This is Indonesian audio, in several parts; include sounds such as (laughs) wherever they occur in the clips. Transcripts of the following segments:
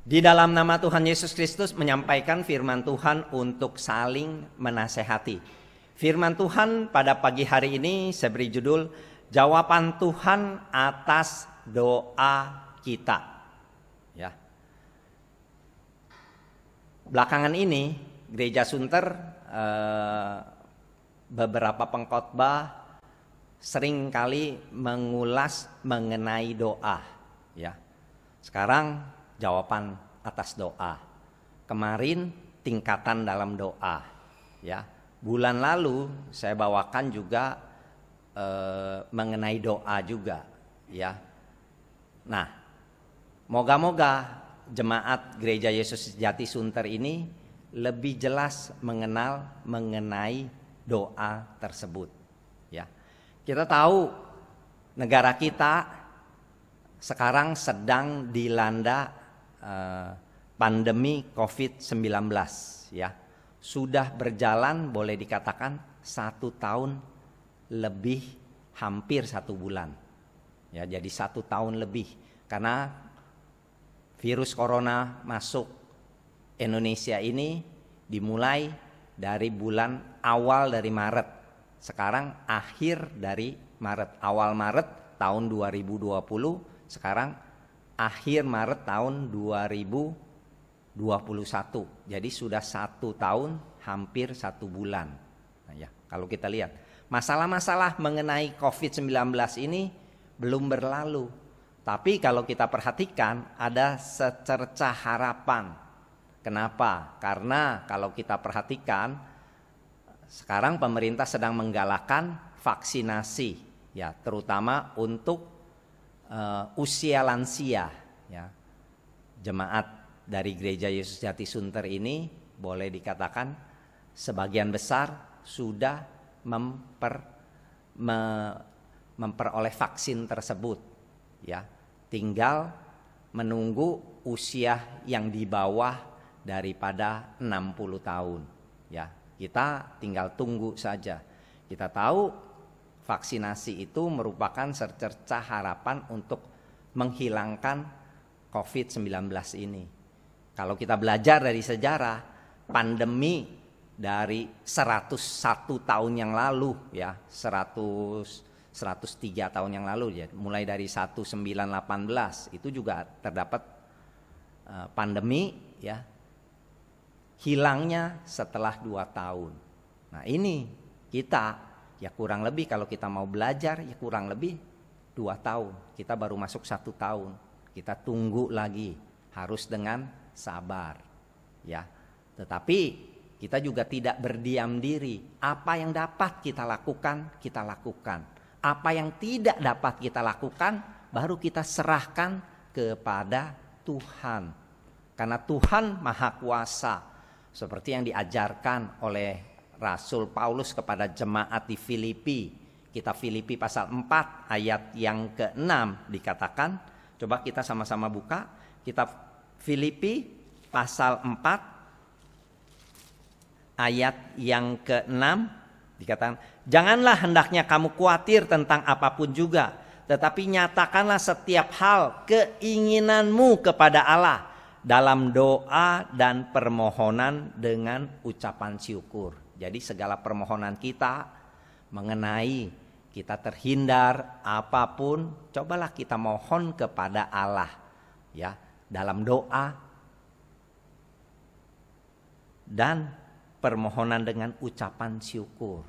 Di dalam nama Tuhan Yesus Kristus menyampaikan firman Tuhan untuk saling menasehati. Firman Tuhan pada pagi hari ini saya beri judul Jawaban Tuhan atas doa kita. Ya. Belakangan ini gereja Sunter eh, beberapa pengkhotbah sering kali mengulas mengenai doa, ya. Sekarang jawaban atas doa. Kemarin tingkatan dalam doa, ya. Bulan lalu saya bawakan juga e, mengenai doa juga, ya. Nah, moga-moga jemaat Gereja Yesus Jati Sunter ini lebih jelas mengenal mengenai doa tersebut, ya. Kita tahu negara kita sekarang sedang dilanda Eh, pandemi COVID-19 ya sudah berjalan boleh dikatakan satu tahun lebih hampir satu bulan ya jadi satu tahun lebih karena virus corona masuk Indonesia ini dimulai dari bulan awal dari Maret sekarang akhir dari Maret awal Maret tahun 2020 sekarang akhir Maret tahun 2021. Jadi sudah satu tahun hampir satu bulan. Nah, ya, kalau kita lihat masalah-masalah mengenai COVID-19 ini belum berlalu. Tapi kalau kita perhatikan ada secerca harapan. Kenapa? Karena kalau kita perhatikan sekarang pemerintah sedang menggalakkan vaksinasi ya terutama untuk uh, usia lansia ya jemaat dari gereja Yesus Jati Sunter ini boleh dikatakan sebagian besar sudah memper me, memperoleh vaksin tersebut ya tinggal menunggu usia yang di bawah daripada 60 tahun ya kita tinggal tunggu saja kita tahu vaksinasi itu merupakan secerca harapan untuk menghilangkan COVID-19 ini. Kalau kita belajar dari sejarah, pandemi dari 101 tahun yang lalu ya, 100 103 tahun yang lalu ya, mulai dari 1918 itu juga terdapat eh, pandemi ya. Hilangnya setelah 2 tahun. Nah, ini kita ya kurang lebih kalau kita mau belajar ya kurang lebih dua tahun kita baru masuk satu tahun kita tunggu lagi harus dengan sabar ya tetapi kita juga tidak berdiam diri apa yang dapat kita lakukan kita lakukan apa yang tidak dapat kita lakukan baru kita serahkan kepada Tuhan karena Tuhan maha kuasa seperti yang diajarkan oleh Rasul Paulus kepada jemaat di Filipi. Kita Filipi pasal 4 ayat yang ke-6 dikatakan, coba kita sama-sama buka kita Filipi pasal 4 ayat yang ke-6 Dikatakan, janganlah hendaknya kamu khawatir tentang apapun juga, tetapi nyatakanlah setiap hal keinginanmu kepada Allah dalam doa dan permohonan dengan ucapan syukur. Jadi segala permohonan kita mengenai kita terhindar apapun, cobalah kita mohon kepada Allah ya dalam doa dan permohonan dengan ucapan syukur.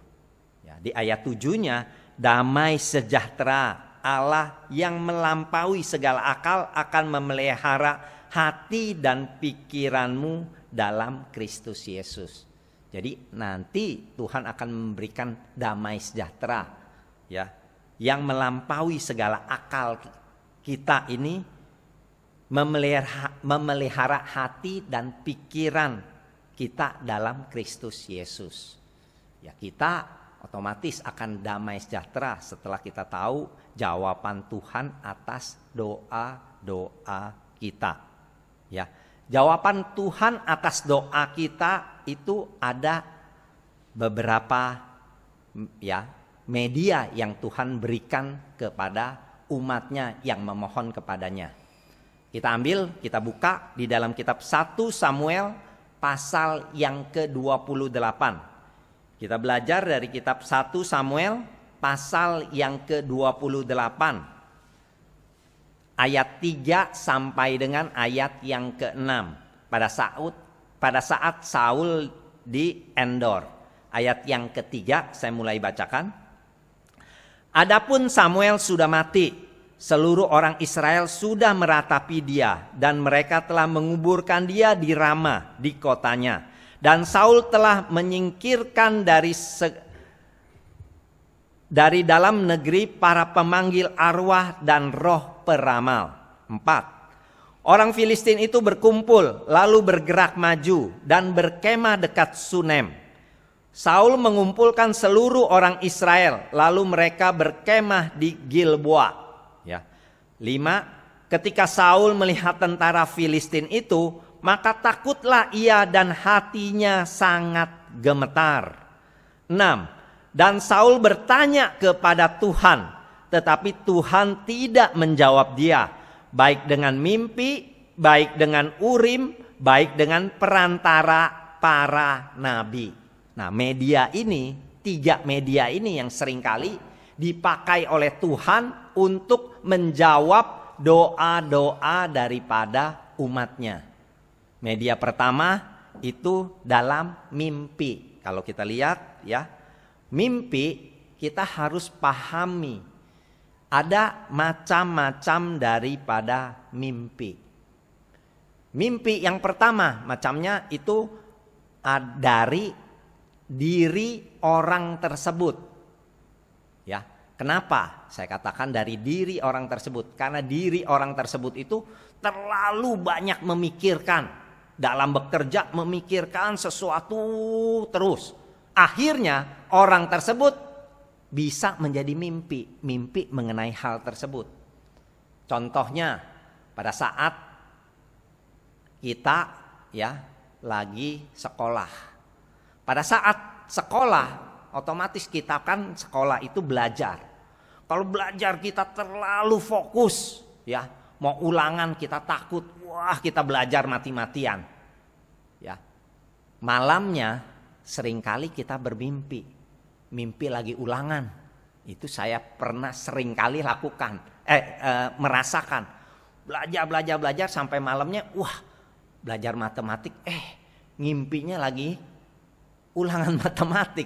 Ya, di ayat tujuhnya damai sejahtera Allah yang melampaui segala akal akan memelihara hati dan pikiranmu dalam Kristus Yesus. Jadi nanti Tuhan akan memberikan damai sejahtera ya yang melampaui segala akal kita ini memelihara, hati dan pikiran kita dalam Kristus Yesus. Ya kita otomatis akan damai sejahtera setelah kita tahu jawaban Tuhan atas doa-doa kita. Ya. Jawaban Tuhan atas doa kita itu ada beberapa ya media yang Tuhan berikan kepada umatnya yang memohon kepadanya. Kita ambil, kita buka di dalam kitab 1 Samuel pasal yang ke-28. Kita belajar dari kitab 1 Samuel pasal yang ke-28 ayat 3 sampai dengan ayat yang ke-6 pada saat pada saat Saul di Endor. Ayat yang ketiga saya mulai bacakan. Adapun Samuel sudah mati, seluruh orang Israel sudah meratapi dia dan mereka telah menguburkan dia di Rama di kotanya. Dan Saul telah menyingkirkan dari se dari dalam negeri para pemanggil arwah dan roh peramal. Empat, Orang Filistin itu berkumpul lalu bergerak maju dan berkemah dekat Sunem. Saul mengumpulkan seluruh orang Israel lalu mereka berkemah di Gilboa. Ya. Lima, ketika Saul melihat tentara Filistin itu, maka takutlah ia dan hatinya sangat gemetar. Enam, dan Saul bertanya kepada Tuhan, tetapi Tuhan tidak menjawab dia, baik dengan mimpi, baik dengan urim, baik dengan perantara para nabi. Nah, media ini, tiga media ini yang seringkali dipakai oleh Tuhan untuk menjawab doa-doa daripada umatnya. Media pertama itu dalam mimpi. Kalau kita lihat ya, mimpi kita harus pahami ada macam-macam daripada mimpi. Mimpi yang pertama macamnya itu dari diri orang tersebut. Ya, kenapa saya katakan dari diri orang tersebut? Karena diri orang tersebut itu terlalu banyak memikirkan. Dalam bekerja memikirkan sesuatu terus. Akhirnya orang tersebut bisa menjadi mimpi, mimpi mengenai hal tersebut. Contohnya pada saat kita ya lagi sekolah. Pada saat sekolah otomatis kita kan sekolah itu belajar. Kalau belajar kita terlalu fokus ya, mau ulangan kita takut, wah kita belajar mati-matian. Ya. Malamnya seringkali kita bermimpi mimpi lagi ulangan. Itu saya pernah sering kali lakukan, eh, eh merasakan. Belajar, belajar, belajar sampai malamnya, wah belajar matematik, eh ngimpinya lagi ulangan (laughs) matematik.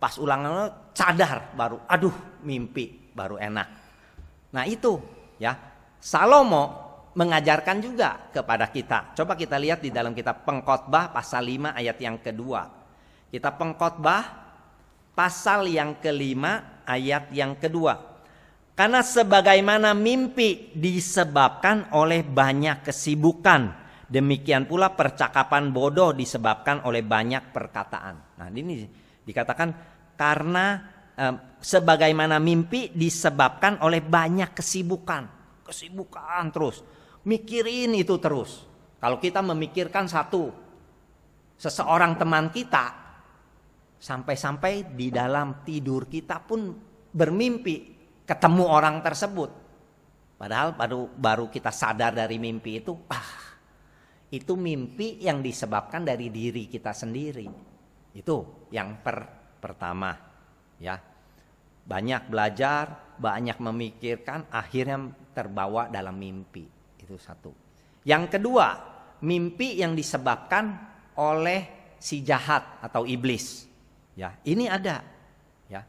Pas ulangan cadar baru, aduh mimpi baru enak. Nah itu ya, Salomo mengajarkan juga kepada kita. Coba kita lihat di dalam kitab Pengkhotbah pasal 5 ayat yang kedua. Kitab Pengkhotbah pasal yang kelima ayat yang kedua. Karena sebagaimana mimpi disebabkan oleh banyak kesibukan, demikian pula percakapan bodoh disebabkan oleh banyak perkataan. Nah, ini dikatakan karena eh, sebagaimana mimpi disebabkan oleh banyak kesibukan, kesibukan terus. Mikirin itu terus. Kalau kita memikirkan satu seseorang teman kita, Sampai-sampai di dalam tidur kita pun bermimpi ketemu orang tersebut. Padahal baru baru kita sadar dari mimpi itu, ah, itu mimpi yang disebabkan dari diri kita sendiri. Itu yang per, pertama, ya. Banyak belajar, banyak memikirkan, akhirnya terbawa dalam mimpi. Itu satu. Yang kedua, mimpi yang disebabkan oleh si jahat atau iblis. Ya, ini ada. Ya.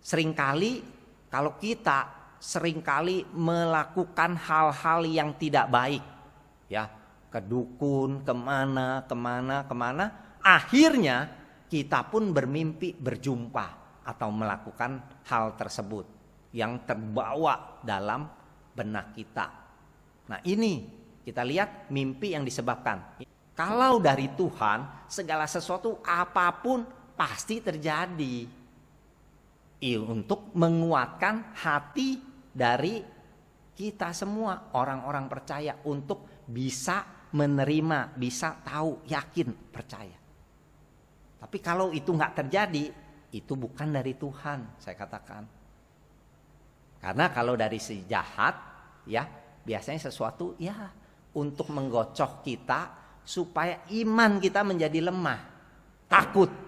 Seringkali kalau kita seringkali melakukan hal-hal yang tidak baik, ya, ke dukun, kemana, kemana, kemana, akhirnya kita pun bermimpi berjumpa atau melakukan hal tersebut yang terbawa dalam benak kita. Nah, ini kita lihat mimpi yang disebabkan. Kalau dari Tuhan, segala sesuatu apapun pasti terjadi ya, untuk menguatkan hati dari kita semua orang-orang percaya untuk bisa menerima, bisa tahu, yakin, percaya. Tapi kalau itu nggak terjadi, itu bukan dari Tuhan, saya katakan. Karena kalau dari si jahat, ya biasanya sesuatu ya untuk menggocok kita supaya iman kita menjadi lemah, takut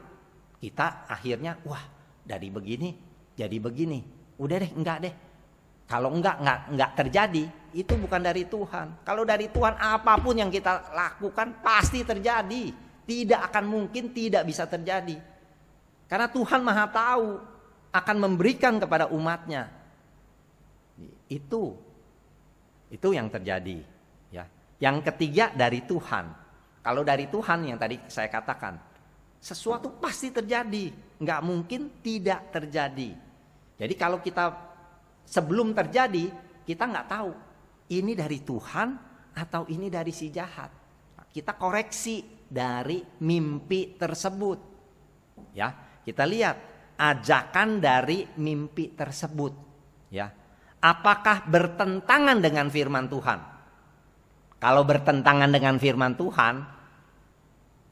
kita akhirnya wah dari begini jadi begini udah deh enggak deh kalau enggak enggak enggak terjadi itu bukan dari Tuhan kalau dari Tuhan apapun yang kita lakukan pasti terjadi tidak akan mungkin tidak bisa terjadi karena Tuhan maha tahu akan memberikan kepada umatnya itu itu yang terjadi ya yang ketiga dari Tuhan kalau dari Tuhan yang tadi saya katakan sesuatu pasti terjadi, nggak mungkin tidak terjadi. Jadi kalau kita sebelum terjadi, kita nggak tahu ini dari Tuhan atau ini dari si jahat. Kita koreksi dari mimpi tersebut. Ya, kita lihat ajakan dari mimpi tersebut. Ya. Apakah bertentangan dengan firman Tuhan? Kalau bertentangan dengan firman Tuhan,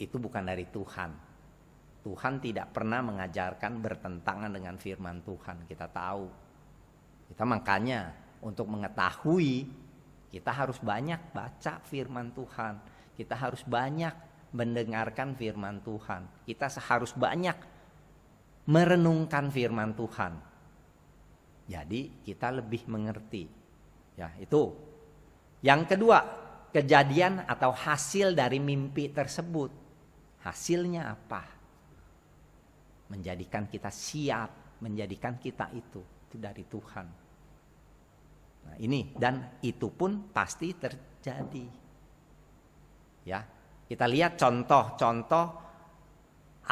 itu bukan dari Tuhan Tuhan tidak pernah mengajarkan bertentangan dengan firman Tuhan. Kita tahu. Kita makanya untuk mengetahui kita harus banyak baca firman Tuhan. Kita harus banyak mendengarkan firman Tuhan. Kita harus banyak merenungkan firman Tuhan. Jadi kita lebih mengerti. Ya, itu. Yang kedua, kejadian atau hasil dari mimpi tersebut. Hasilnya apa? menjadikan kita siap, menjadikan kita itu itu dari Tuhan. Nah, ini dan itu pun pasti terjadi. Ya. Kita lihat contoh-contoh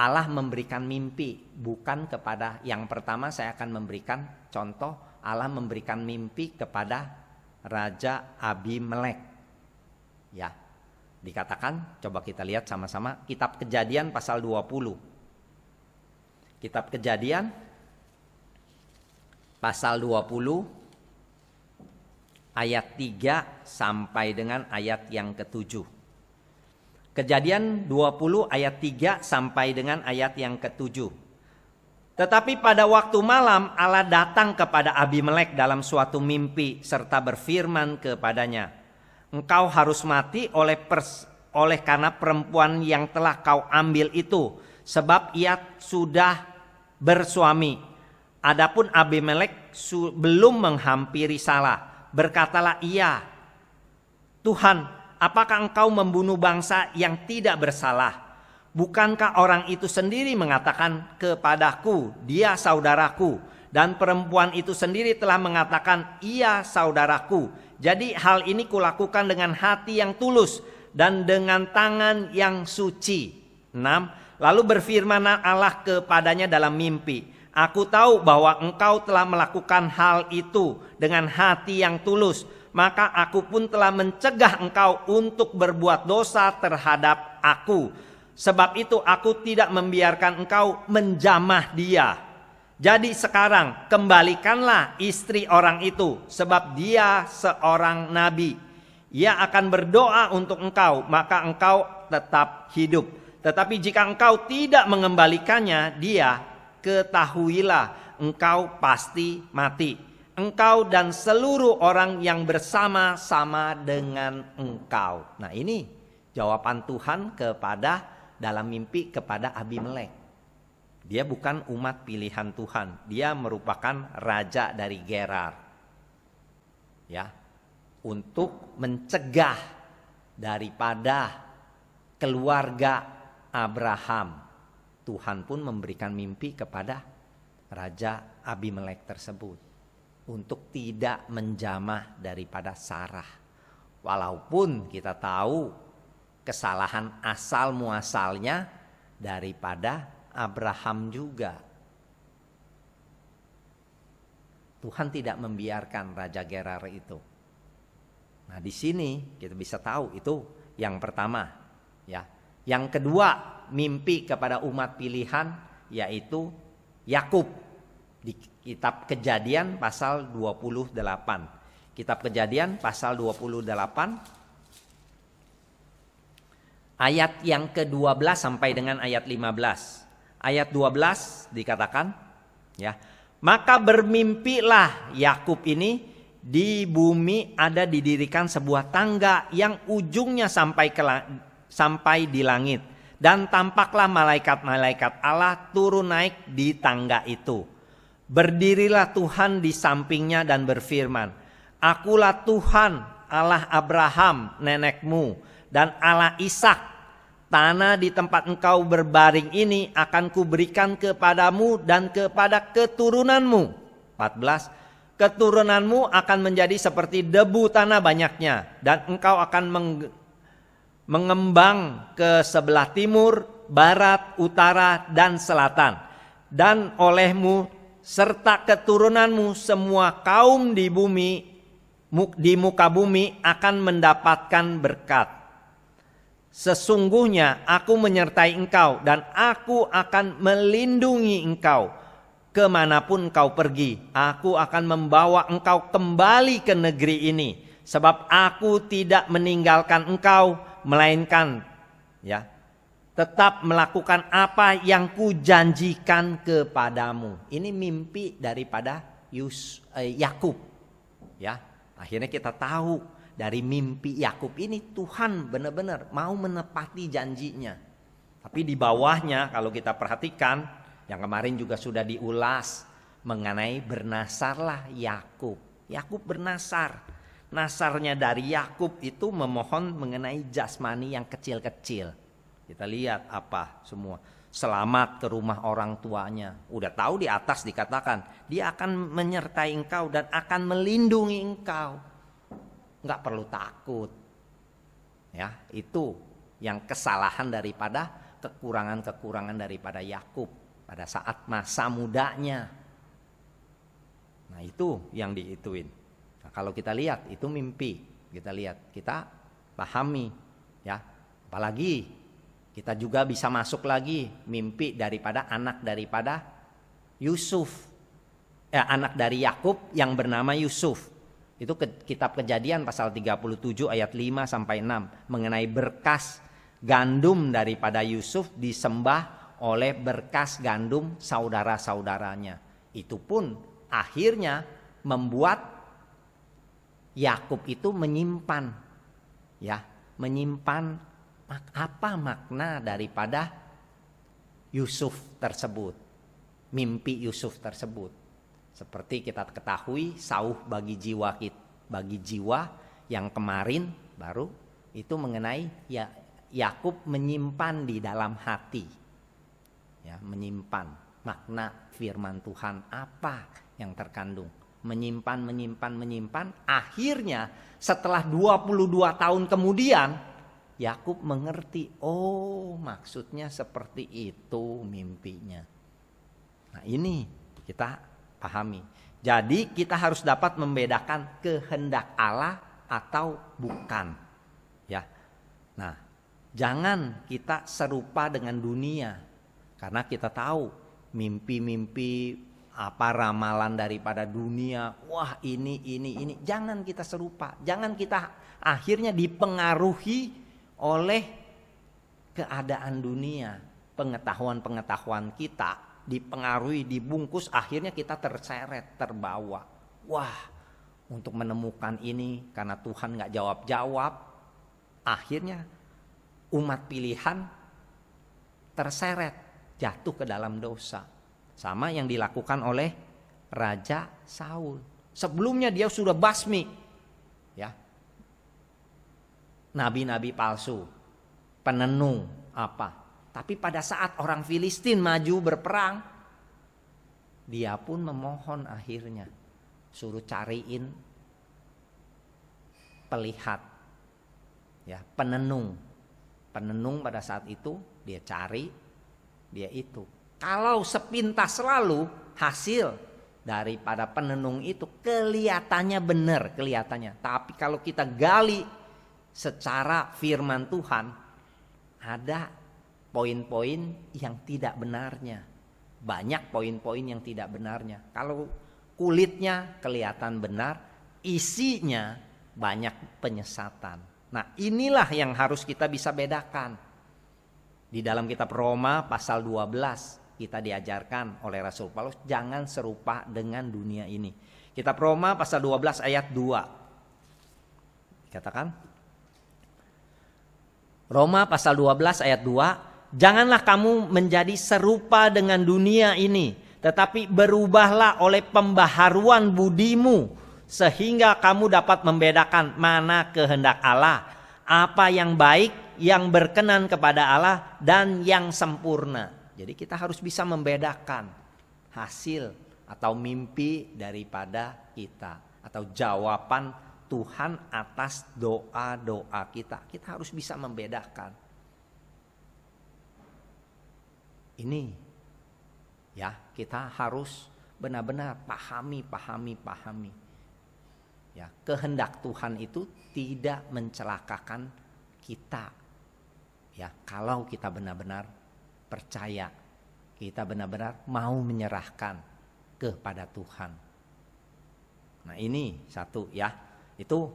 Allah memberikan mimpi bukan kepada yang pertama saya akan memberikan contoh Allah memberikan mimpi kepada Raja Abimelek. Ya. Dikatakan coba kita lihat sama-sama kitab Kejadian pasal 20 Kitab Kejadian pasal 20 ayat 3 sampai dengan ayat yang ketujuh. Kejadian 20 ayat 3 sampai dengan ayat yang ketujuh. Tetapi pada waktu malam Allah datang kepada Abimelek dalam suatu mimpi serta berfirman kepadanya, "Engkau harus mati oleh pers oleh karena perempuan yang telah kau ambil itu, sebab ia sudah bersuami. Adapun Abimelek belum menghampiri Salah, berkatalah ia, Tuhan, apakah engkau membunuh bangsa yang tidak bersalah? Bukankah orang itu sendiri mengatakan kepadaku, dia saudaraku, dan perempuan itu sendiri telah mengatakan ia saudaraku. Jadi hal ini kulakukan dengan hati yang tulus dan dengan tangan yang suci. 6 Lalu berfirman Allah kepadanya dalam mimpi, Aku tahu bahwa engkau telah melakukan hal itu dengan hati yang tulus, maka aku pun telah mencegah engkau untuk berbuat dosa terhadap aku. Sebab itu aku tidak membiarkan engkau menjamah dia. Jadi sekarang kembalikanlah istri orang itu sebab dia seorang nabi. Ia akan berdoa untuk engkau maka engkau tetap hidup. Tetapi jika engkau tidak mengembalikannya, dia ketahuilah engkau pasti mati. Engkau dan seluruh orang yang bersama-sama dengan engkau. Nah ini jawaban Tuhan kepada dalam mimpi kepada Abimelek. Dia bukan umat pilihan Tuhan. Dia merupakan raja dari Gerar. Ya, untuk mencegah daripada keluarga Abraham. Tuhan pun memberikan mimpi kepada Raja Abimelek tersebut untuk tidak menjamah daripada Sarah. Walaupun kita tahu kesalahan asal muasalnya daripada Abraham juga. Tuhan tidak membiarkan Raja Gerar itu. Nah, di sini kita bisa tahu itu yang pertama, ya. Yang kedua, mimpi kepada umat pilihan yaitu Yakub di kitab Kejadian pasal 28. Kitab Kejadian pasal 28 ayat yang ke-12 sampai dengan ayat 15. Ayat 12 dikatakan ya, maka bermimpilah Yakub ini di bumi ada didirikan sebuah tangga yang ujungnya sampai ke sampai di langit. Dan tampaklah malaikat-malaikat Allah turun naik di tangga itu. Berdirilah Tuhan di sampingnya dan berfirman, Akulah Tuhan Allah Abraham nenekmu dan Allah Ishak tanah di tempat engkau berbaring ini akan kuberikan kepadamu dan kepada keturunanmu. 14. Keturunanmu akan menjadi seperti debu tanah banyaknya dan engkau akan mengembang ke sebelah timur, barat, utara, dan selatan. Dan olehmu serta keturunanmu semua kaum di bumi di muka bumi akan mendapatkan berkat. Sesungguhnya aku menyertai engkau dan aku akan melindungi engkau kemanapun engkau pergi. Aku akan membawa engkau kembali ke negeri ini sebab aku tidak meninggalkan engkau melainkan ya tetap melakukan apa yang kujanjikan kepadamu. Ini mimpi daripada Yus eh, Yakub. Ya, akhirnya kita tahu dari mimpi Yakub ini Tuhan benar-benar mau menepati janjinya. Tapi di bawahnya kalau kita perhatikan yang kemarin juga sudah diulas mengenai bernasarlah Yakub. Yakub bernasar nasarnya dari Yakub itu memohon mengenai jasmani yang kecil-kecil. Kita lihat apa semua. Selamat ke rumah orang tuanya. Udah tahu di atas dikatakan, dia akan menyertai engkau dan akan melindungi engkau. Enggak perlu takut. Ya, itu yang kesalahan daripada kekurangan-kekurangan daripada Yakub pada saat masa mudanya. Nah, itu yang diituin kalau kita lihat itu mimpi, kita lihat, kita pahami ya. Apalagi kita juga bisa masuk lagi mimpi daripada anak daripada Yusuf. Eh, anak dari Yakub yang bernama Yusuf. Itu ke, kitab Kejadian pasal 37 ayat 5 sampai 6 mengenai berkas gandum daripada Yusuf disembah oleh berkas gandum saudara-saudaranya. Itu pun akhirnya membuat Yakub itu menyimpan ya, menyimpan apa makna daripada Yusuf tersebut, mimpi Yusuf tersebut. Seperti kita ketahui sauh bagi jiwa kita, bagi jiwa yang kemarin baru itu mengenai ya Yakub menyimpan di dalam hati. Ya, menyimpan makna firman Tuhan apa yang terkandung menyimpan, menyimpan, menyimpan. Akhirnya setelah 22 tahun kemudian Yakub mengerti, oh maksudnya seperti itu mimpinya. Nah, ini kita pahami. Jadi kita harus dapat membedakan kehendak Allah atau bukan. Ya. Nah, jangan kita serupa dengan dunia karena kita tahu mimpi-mimpi apa ramalan daripada dunia. Wah, ini ini ini. Jangan kita serupa. Jangan kita akhirnya dipengaruhi oleh keadaan dunia. Pengetahuan-pengetahuan kita dipengaruhi, dibungkus, akhirnya kita terseret, terbawa. Wah, untuk menemukan ini karena Tuhan nggak jawab-jawab, akhirnya umat pilihan terseret jatuh ke dalam dosa sama yang dilakukan oleh Raja Saul. Sebelumnya dia sudah basmi ya. Nabi-nabi palsu, penenung apa. Tapi pada saat orang Filistin maju berperang, dia pun memohon akhirnya suruh cariin pelihat ya, penenung. Penenung pada saat itu dia cari dia itu kalau sepintas selalu hasil daripada penenung itu kelihatannya benar kelihatannya. Tapi kalau kita gali secara firman Tuhan ada poin-poin yang tidak benarnya. Banyak poin-poin yang tidak benarnya. Kalau kulitnya kelihatan benar, isinya banyak penyesatan. Nah, inilah yang harus kita bisa bedakan. Di dalam kitab Roma pasal 12 kita diajarkan oleh Rasul Paulus jangan serupa dengan dunia ini. Kitab Roma pasal 12 ayat 2. katakan Roma pasal 12 ayat 2, janganlah kamu menjadi serupa dengan dunia ini, tetapi berubahlah oleh pembaharuan budimu sehingga kamu dapat membedakan mana kehendak Allah, apa yang baik, yang berkenan kepada Allah dan yang sempurna. Jadi kita harus bisa membedakan hasil atau mimpi daripada kita atau jawaban Tuhan atas doa-doa kita. Kita harus bisa membedakan. Ini ya, kita harus benar-benar pahami, pahami, pahami. Ya, kehendak Tuhan itu tidak mencelakakan kita. Ya, kalau kita benar-benar percaya, kita benar-benar mau menyerahkan kepada Tuhan. Nah, ini satu ya. Itu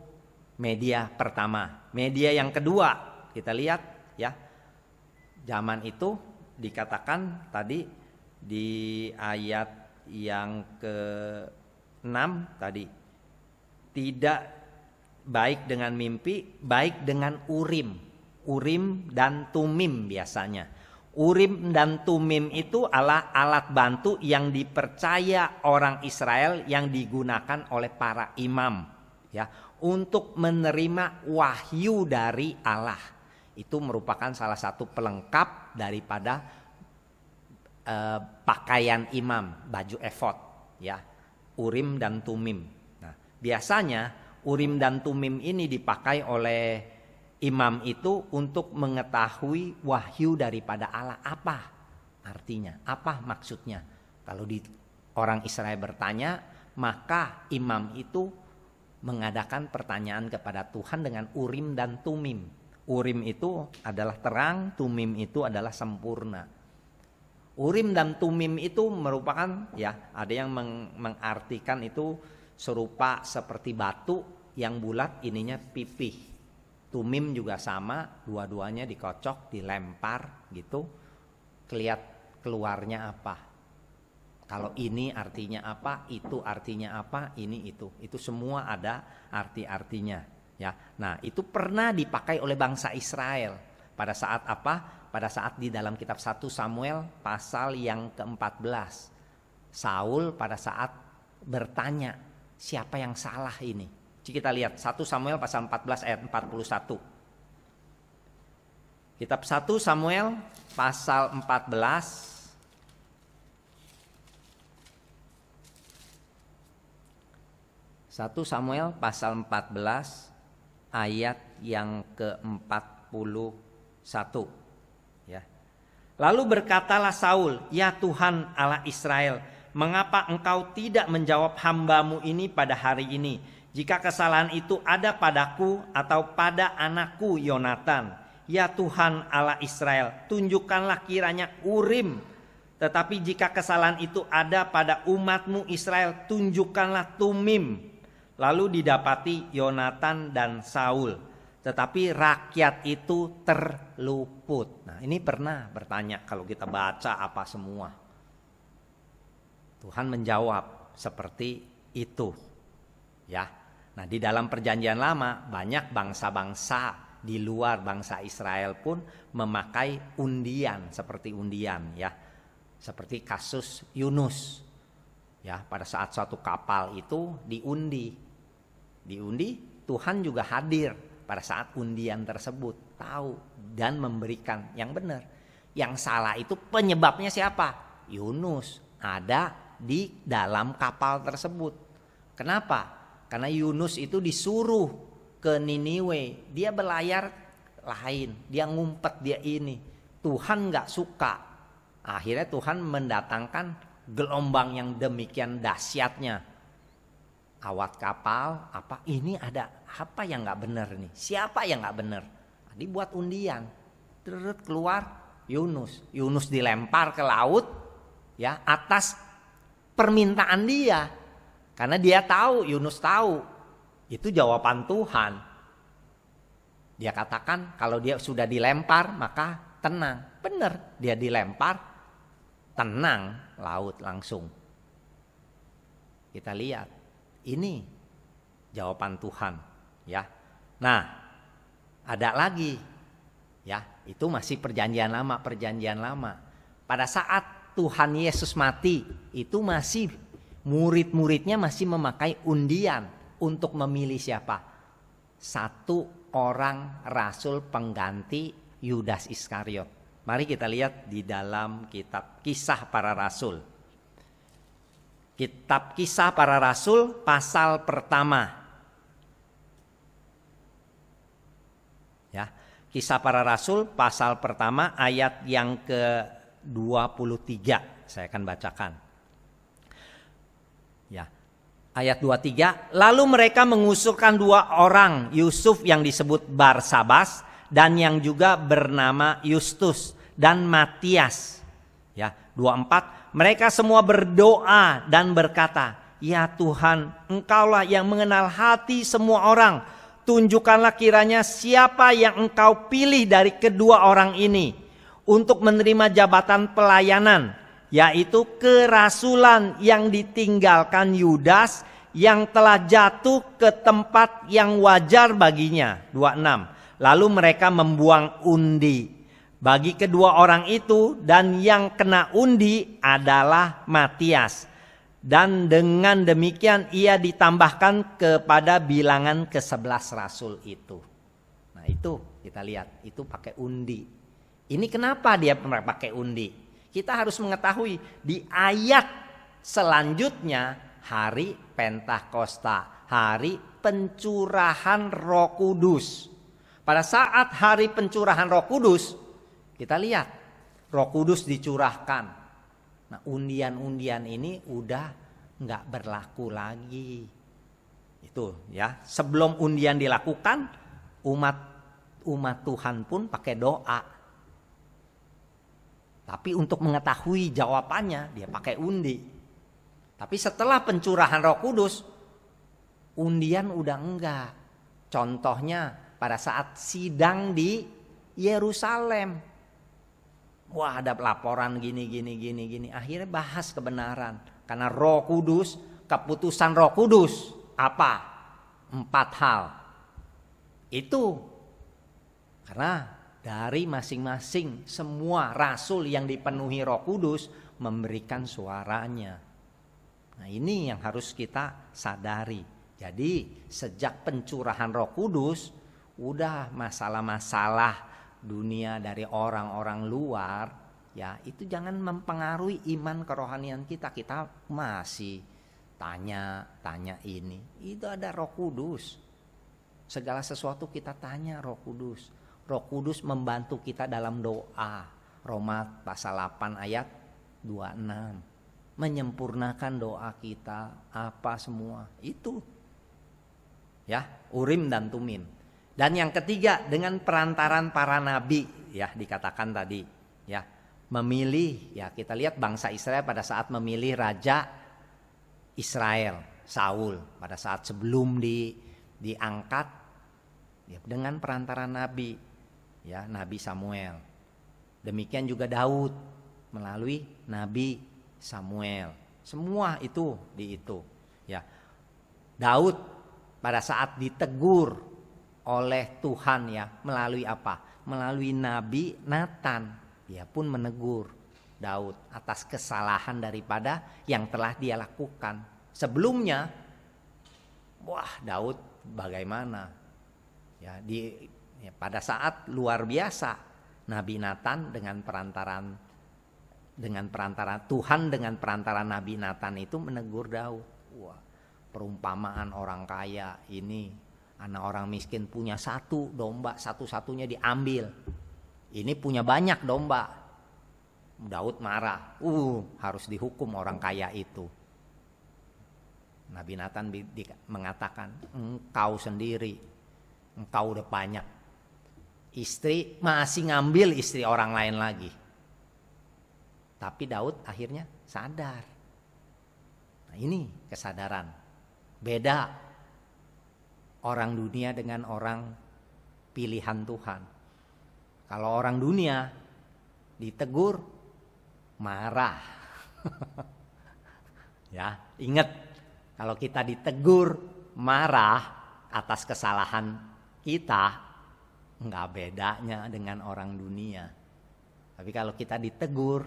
media pertama. Media yang kedua, kita lihat ya. Zaman itu dikatakan tadi di ayat yang ke-6 tadi tidak baik dengan mimpi, baik dengan urim. Urim dan tumim biasanya. Urim dan Tumim itu adalah alat bantu yang dipercaya orang Israel yang digunakan oleh para imam ya untuk menerima wahyu dari Allah. Itu merupakan salah satu pelengkap daripada eh, pakaian imam, baju efod ya, Urim dan Tumim. Nah, biasanya Urim dan Tumim ini dipakai oleh imam itu untuk mengetahui wahyu daripada Allah apa artinya apa maksudnya kalau di orang Israel bertanya maka imam itu mengadakan pertanyaan kepada Tuhan dengan urim dan tumim urim itu adalah terang tumim itu adalah sempurna urim dan tumim itu merupakan ya ada yang meng mengartikan itu serupa seperti batu yang bulat ininya pipih Tumim juga sama, dua-duanya dikocok, dilempar gitu. Kelihat keluarnya apa. Kalau ini artinya apa, itu artinya apa, ini itu. Itu semua ada arti-artinya, ya. Nah, itu pernah dipakai oleh bangsa Israel. Pada saat apa? Pada saat di dalam kitab 1 Samuel pasal yang ke-14. Saul pada saat bertanya, siapa yang salah ini? kita lihat 1 Samuel pasal 14 ayat 41. Kitab 1 Samuel pasal 14 1 Samuel pasal 14 ayat yang ke-41 ya. Lalu berkatalah Saul, "Ya Tuhan Allah Israel, mengapa engkau tidak menjawab hambamu ini pada hari ini?" Jika kesalahan itu ada padaku atau pada anakku Yonatan, ya Tuhan Allah Israel, tunjukkanlah kiranya Urim. Tetapi jika kesalahan itu ada pada umatmu Israel, tunjukkanlah Tumim. Lalu didapati Yonatan dan Saul. Tetapi rakyat itu terluput. Nah ini pernah bertanya kalau kita baca apa semua. Tuhan menjawab seperti itu. Ya, Nah, di dalam Perjanjian Lama banyak bangsa-bangsa di luar bangsa Israel pun memakai undian seperti undian ya. Seperti kasus Yunus. Ya, pada saat suatu kapal itu diundi. Diundi, Tuhan juga hadir pada saat undian tersebut, tahu dan memberikan yang benar. Yang salah itu penyebabnya siapa? Yunus ada di dalam kapal tersebut. Kenapa? Karena Yunus itu disuruh ke Niniwe, dia berlayar lain, dia ngumpet dia ini. Tuhan nggak suka. Akhirnya Tuhan mendatangkan gelombang yang demikian dahsyatnya. Awat kapal, apa ini ada apa yang nggak benar nih? Siapa yang nggak benar? Dibuat undian, terus keluar Yunus. Yunus dilempar ke laut, ya atas permintaan dia karena dia tahu, Yunus tahu. Itu jawaban Tuhan. Dia katakan kalau dia sudah dilempar maka tenang. Benar, dia dilempar tenang laut langsung. Kita lihat ini jawaban Tuhan ya. Nah, ada lagi ya, itu masih perjanjian lama, perjanjian lama. Pada saat Tuhan Yesus mati, itu masih murid-muridnya masih memakai undian untuk memilih siapa? Satu orang rasul pengganti Yudas Iskariot. Mari kita lihat di dalam kitab Kisah Para Rasul. Kitab Kisah Para Rasul pasal pertama. Ya, Kisah Para Rasul pasal pertama ayat yang ke-23 saya akan bacakan. Ya. Ayat 23, lalu mereka mengusulkan dua orang Yusuf yang disebut Barsabas dan yang juga bernama Justus dan Matias. Ya, 24, mereka semua berdoa dan berkata, "Ya Tuhan, Engkaulah yang mengenal hati semua orang. Tunjukkanlah kiranya siapa yang Engkau pilih dari kedua orang ini." untuk menerima jabatan pelayanan yaitu kerasulan yang ditinggalkan Yudas yang telah jatuh ke tempat yang wajar baginya 26 lalu mereka membuang undi bagi kedua orang itu dan yang kena undi adalah Matias dan dengan demikian ia ditambahkan kepada bilangan ke-11 rasul itu. Nah, itu kita lihat itu pakai undi. Ini kenapa dia pakai undi? Kita harus mengetahui di ayat selanjutnya hari Pentakosta, hari pencurahan Roh Kudus. Pada saat hari pencurahan Roh Kudus, kita lihat Roh Kudus dicurahkan. Nah, undian-undian ini udah nggak berlaku lagi. Itu ya. Sebelum undian dilakukan, umat umat Tuhan pun pakai doa tapi untuk mengetahui jawabannya dia pakai undi. Tapi setelah pencurahan Roh Kudus, undian udah enggak. Contohnya pada saat sidang di Yerusalem. Wah, ada laporan gini gini gini gini. Akhirnya bahas kebenaran karena Roh Kudus, keputusan Roh Kudus apa? Empat hal. Itu karena dari masing-masing semua rasul yang dipenuhi Roh Kudus memberikan suaranya. Nah, ini yang harus kita sadari. Jadi, sejak pencurahan Roh Kudus, udah masalah-masalah dunia dari orang-orang luar, ya, itu jangan mempengaruhi iman kerohanian kita. Kita masih tanya, tanya ini. Itu ada Roh Kudus. Segala sesuatu kita tanya Roh Kudus Roh Kudus membantu kita dalam doa. Roma pasal 8 ayat 26. Menyempurnakan doa kita apa semua. Itu. Ya, urim dan tumim. Dan yang ketiga dengan perantaran para nabi ya dikatakan tadi ya memilih ya kita lihat bangsa Israel pada saat memilih raja Israel Saul pada saat sebelum di diangkat ya, dengan perantara nabi ya Nabi Samuel. Demikian juga Daud melalui Nabi Samuel. Semua itu di itu ya. Daud pada saat ditegur oleh Tuhan ya melalui apa? Melalui Nabi Nathan. Dia pun menegur Daud atas kesalahan daripada yang telah dia lakukan. Sebelumnya wah Daud bagaimana? Ya di Ya, pada saat luar biasa Nabi Nathan dengan perantaran dengan perantara Tuhan dengan perantara Nabi Nathan itu menegur Daud. Wah, perumpamaan orang kaya ini anak orang miskin punya satu domba satu-satunya diambil. Ini punya banyak domba. Daud marah. Uh, harus dihukum orang kaya itu. Nabi Nathan mengatakan, engkau sendiri, engkau udah banyak istri masih ngambil istri orang lain lagi. Tapi Daud akhirnya sadar. Nah, ini kesadaran. Beda orang dunia dengan orang pilihan Tuhan. Kalau orang dunia ditegur marah. (laughs) ya, ingat kalau kita ditegur marah atas kesalahan kita nggak bedanya dengan orang dunia. Tapi kalau kita ditegur,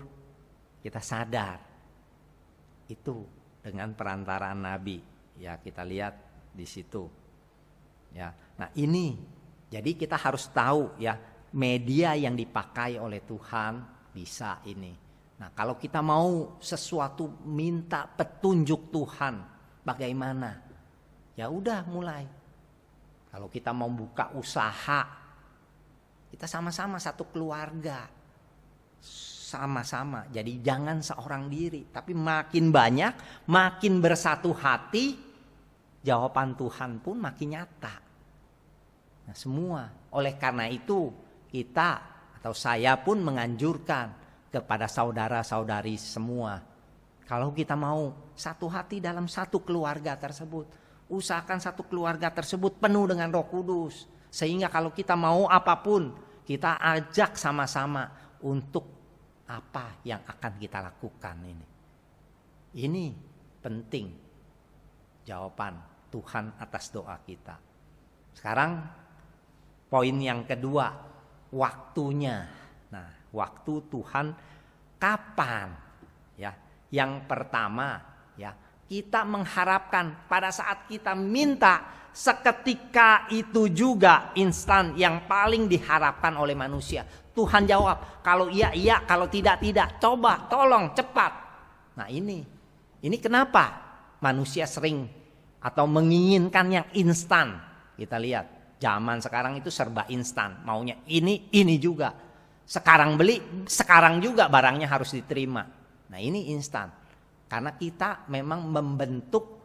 kita sadar itu dengan perantaraan Nabi. Ya kita lihat di situ. Ya, nah ini jadi kita harus tahu ya media yang dipakai oleh Tuhan bisa ini. Nah kalau kita mau sesuatu minta petunjuk Tuhan bagaimana? Ya udah mulai. Kalau kita mau buka usaha kita sama-sama satu keluarga. Sama-sama. Jadi jangan seorang diri, tapi makin banyak, makin bersatu hati, jawaban Tuhan pun makin nyata. Nah, semua. Oleh karena itu, kita atau saya pun menganjurkan kepada saudara-saudari semua. Kalau kita mau satu hati dalam satu keluarga tersebut, usahakan satu keluarga tersebut penuh dengan Roh Kudus sehingga kalau kita mau apapun, kita ajak sama-sama untuk apa yang akan kita lakukan ini. Ini penting jawaban Tuhan atas doa kita. Sekarang poin yang kedua, waktunya. Nah, waktu Tuhan kapan? Ya, yang pertama ya, kita mengharapkan pada saat kita minta Seketika itu juga instan yang paling diharapkan oleh manusia. Tuhan jawab, kalau iya iya, kalau tidak tidak. Coba, tolong, cepat. Nah ini, ini kenapa manusia sering atau menginginkan yang instan. Kita lihat, zaman sekarang itu serba instan. Maunya ini, ini juga. Sekarang beli, sekarang juga barangnya harus diterima. Nah ini instan. Karena kita memang membentuk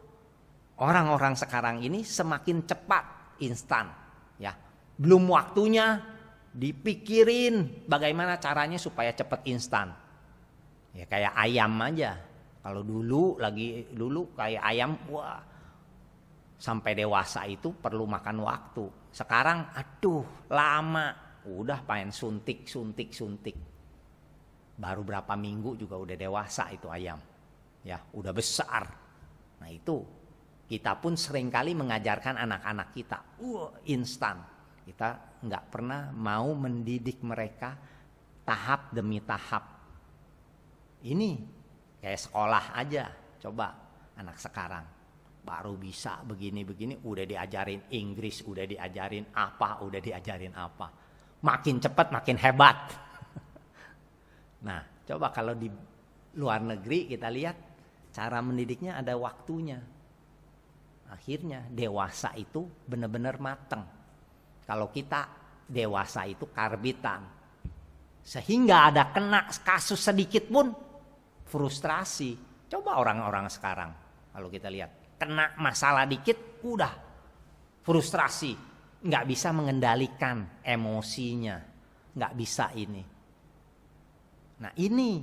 orang-orang sekarang ini semakin cepat instan ya belum waktunya dipikirin bagaimana caranya supaya cepat instan ya kayak ayam aja kalau dulu lagi dulu kayak ayam wah sampai dewasa itu perlu makan waktu sekarang aduh lama udah pengen suntik suntik suntik baru berapa minggu juga udah dewasa itu ayam ya udah besar nah itu kita pun seringkali mengajarkan anak-anak kita, uh, instan. Kita nggak pernah mau mendidik mereka tahap demi tahap. Ini kayak sekolah aja, coba anak sekarang baru bisa begini-begini udah diajarin Inggris, udah diajarin apa, udah diajarin apa. Makin cepat makin hebat. (laughs) nah, coba kalau di luar negeri kita lihat cara mendidiknya ada waktunya. Akhirnya dewasa itu benar-benar mateng. Kalau kita dewasa itu karbitan. Sehingga ada kena kasus sedikit pun frustrasi. Coba orang-orang sekarang kalau kita lihat kena masalah dikit udah frustrasi, nggak bisa mengendalikan emosinya, nggak bisa ini. Nah ini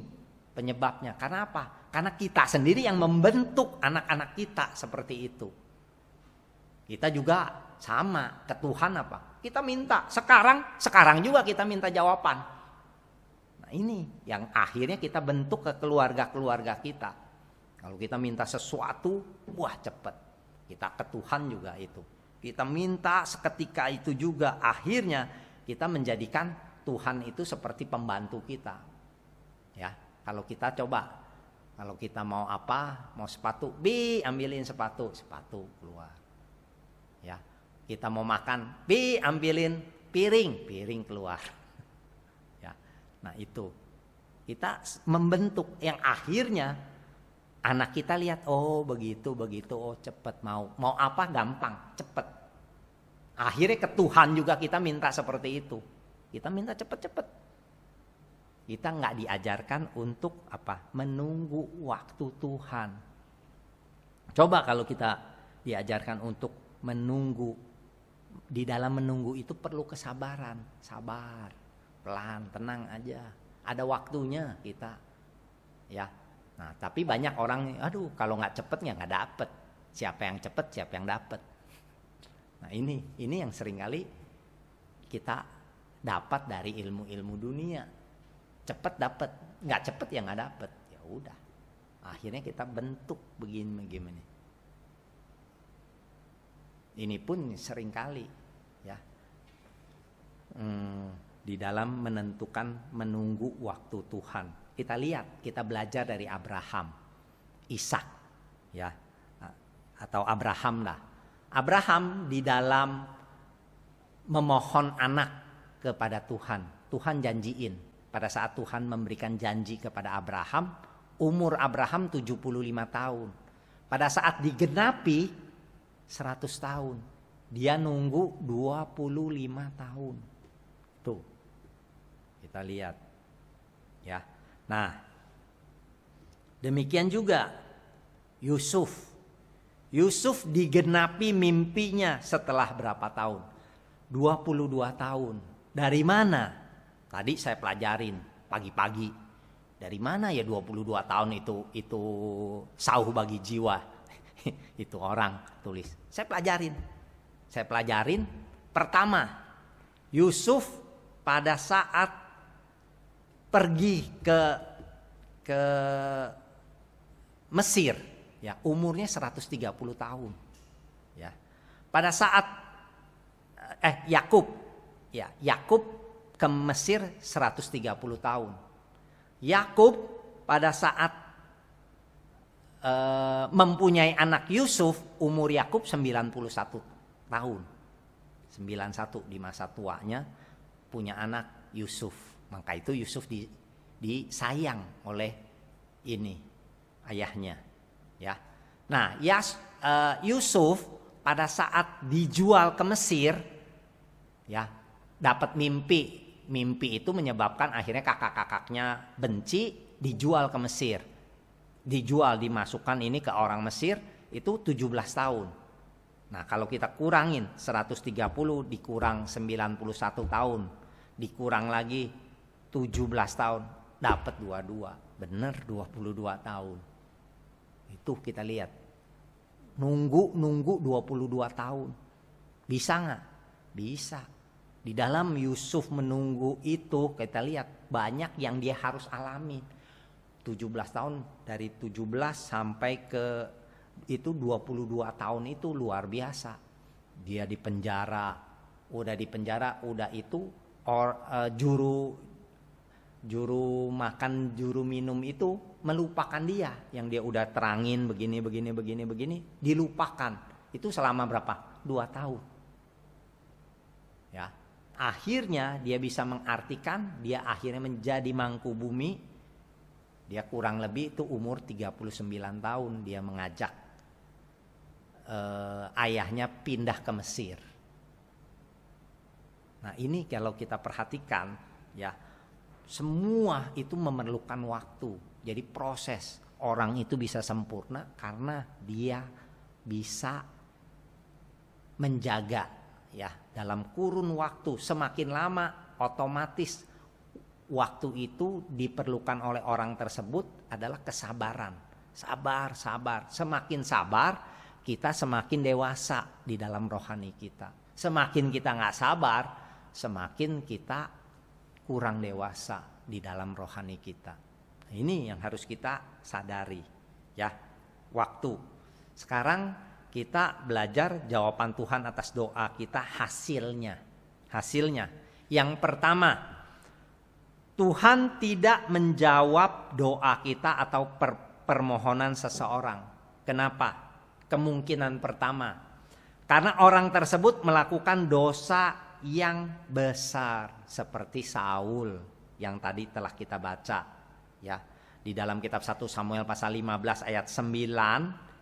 penyebabnya. Karena apa? Karena kita sendiri yang membentuk anak-anak kita seperti itu. Kita juga sama ke Tuhan apa? Kita minta. Sekarang, sekarang juga kita minta jawaban. Nah ini yang akhirnya kita bentuk ke keluarga-keluarga kita. Kalau kita minta sesuatu, wah cepet. Kita ke Tuhan juga itu. Kita minta seketika itu juga akhirnya kita menjadikan Tuhan itu seperti pembantu kita. Ya, kalau kita coba kalau kita mau apa, mau sepatu, bi ambilin sepatu, sepatu keluar. Ya, kita mau makan, pi ambilin piring, piring keluar. Ya, nah itu kita membentuk yang akhirnya anak kita lihat oh begitu begitu oh cepet mau mau apa gampang cepet akhirnya ke Tuhan juga kita minta seperti itu kita minta cepet-cepet kita nggak diajarkan untuk apa menunggu waktu Tuhan coba kalau kita diajarkan untuk menunggu. Di dalam menunggu itu perlu kesabaran, sabar, pelan, tenang aja. Ada waktunya kita, ya. Nah, tapi banyak orang, aduh, kalau nggak cepet ya nggak dapet. Siapa yang cepet, siapa yang dapet. Nah, ini, ini yang sering kali kita dapat dari ilmu-ilmu dunia. Cepet dapet, nggak cepet ya nggak dapet. Ya udah, akhirnya kita bentuk begini-begini ini pun seringkali ya hmm, di dalam menentukan menunggu waktu Tuhan. Kita lihat, kita belajar dari Abraham, Ishak, ya atau Abraham lah. Abraham di dalam memohon anak kepada Tuhan. Tuhan janjiin. Pada saat Tuhan memberikan janji kepada Abraham, umur Abraham 75 tahun. Pada saat digenapi 100 tahun. Dia nunggu 25 tahun. Tuh. Kita lihat. Ya. Nah, demikian juga Yusuf. Yusuf digenapi mimpinya setelah berapa tahun? 22 tahun. Dari mana? Tadi saya pelajarin pagi-pagi. Dari mana ya 22 tahun itu itu sauh bagi jiwa (laughs) itu orang tulis. Saya pelajarin. Saya pelajarin pertama Yusuf pada saat pergi ke ke Mesir ya umurnya 130 tahun ya pada saat eh, eh Yakub ya Yakub ke Mesir 130 tahun Yakub pada saat e, mempunyai anak Yusuf umur Yakub 91 tahun. 91 di masa tuanya punya anak Yusuf. Maka itu Yusuf di, disayang oleh ini ayahnya, ya. Nah, Yas, e, Yusuf pada saat dijual ke Mesir ya, dapat mimpi. Mimpi itu menyebabkan akhirnya kakak-kakaknya benci dijual ke Mesir dijual dimasukkan ini ke orang Mesir itu 17 tahun. Nah, kalau kita kurangin 130 dikurang 91 tahun, dikurang lagi 17 tahun, dapat 22. Benar 22 tahun. Itu kita lihat. Nunggu nunggu 22 tahun. Bisa nggak? Bisa. Di dalam Yusuf menunggu itu kita lihat banyak yang dia harus alami 17 tahun dari 17 sampai ke itu 22 tahun itu luar biasa. Dia di penjara, udah di penjara, udah itu or, uh, juru juru makan, juru minum itu melupakan dia yang dia udah terangin begini begini begini begini dilupakan. Itu selama berapa? Dua tahun. Ya. Akhirnya dia bisa mengartikan, dia akhirnya menjadi mangku bumi dia kurang lebih itu umur 39 tahun dia mengajak eh, ayahnya pindah ke Mesir. Nah, ini kalau kita perhatikan ya semua itu memerlukan waktu. Jadi proses orang itu bisa sempurna karena dia bisa menjaga ya dalam kurun waktu semakin lama otomatis waktu itu diperlukan oleh orang tersebut adalah kesabaran. Sabar, sabar. Semakin sabar, kita semakin dewasa di dalam rohani kita. Semakin kita nggak sabar, semakin kita kurang dewasa di dalam rohani kita. ini yang harus kita sadari, ya. Waktu. Sekarang kita belajar jawaban Tuhan atas doa kita hasilnya. Hasilnya. Yang pertama, Tuhan tidak menjawab doa kita atau per permohonan seseorang. Kenapa? Kemungkinan pertama, karena orang tersebut melakukan dosa yang besar seperti Saul yang tadi telah kita baca ya di dalam kitab 1 Samuel pasal 15 ayat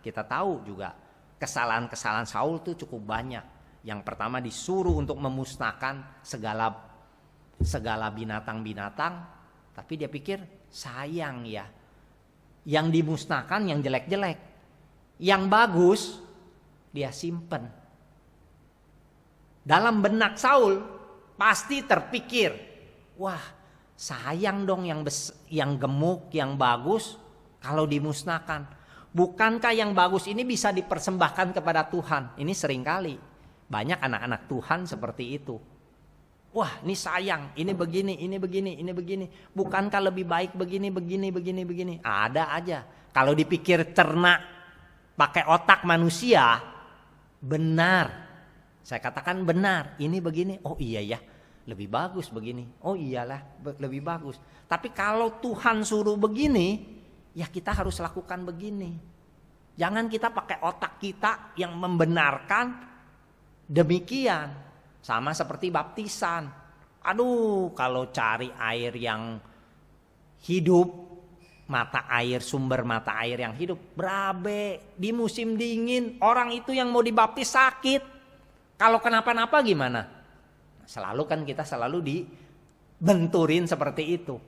9 kita tahu juga kesalahan-kesalahan Saul itu cukup banyak. Yang pertama disuruh untuk memusnahkan segala segala binatang-binatang, tapi dia pikir sayang ya. Yang dimusnahkan yang jelek-jelek. Yang bagus dia simpen. Dalam benak Saul pasti terpikir, wah sayang dong yang bes yang gemuk, yang bagus kalau dimusnahkan. Bukankah yang bagus ini bisa dipersembahkan kepada Tuhan? Ini seringkali banyak anak-anak Tuhan seperti itu Wah, ini sayang, ini begini, ini begini, ini begini. Bukankah lebih baik begini, begini, begini, begini? Ada aja. Kalau dipikir ternak, pakai otak manusia, benar. Saya katakan benar. Ini begini. Oh iya ya, lebih bagus begini. Oh iyalah, lebih bagus. Tapi kalau Tuhan suruh begini, ya kita harus lakukan begini. Jangan kita pakai otak kita yang membenarkan demikian. Sama seperti baptisan. Aduh, kalau cari air yang hidup, mata air, sumber mata air yang hidup, berabe, di musim dingin, orang itu yang mau dibaptis sakit. Kalau kenapa-napa gimana? Selalu kan kita selalu dibenturin seperti itu.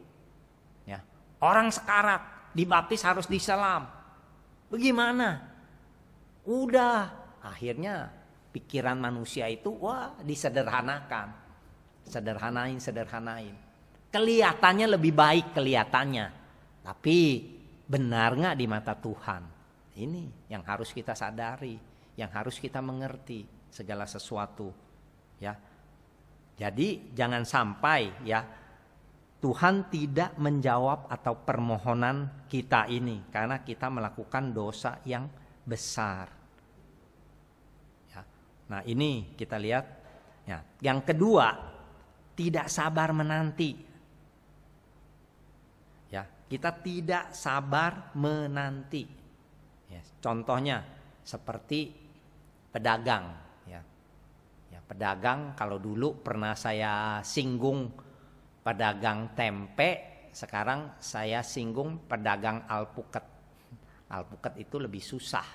Ya. Orang sekarat, dibaptis harus diselam. Bagaimana? Udah, akhirnya pikiran manusia itu wah disederhanakan. Sederhanain, sederhanain. Kelihatannya lebih baik kelihatannya. Tapi benar nggak di mata Tuhan? Ini yang harus kita sadari, yang harus kita mengerti segala sesuatu. Ya. Jadi jangan sampai ya Tuhan tidak menjawab atau permohonan kita ini karena kita melakukan dosa yang besar. Nah ini kita lihat. Ya. Yang kedua, tidak sabar menanti. Ya, kita tidak sabar menanti. Ya, contohnya seperti pedagang. Ya. ya, pedagang kalau dulu pernah saya singgung pedagang tempe, sekarang saya singgung pedagang alpukat. Alpukat itu lebih susah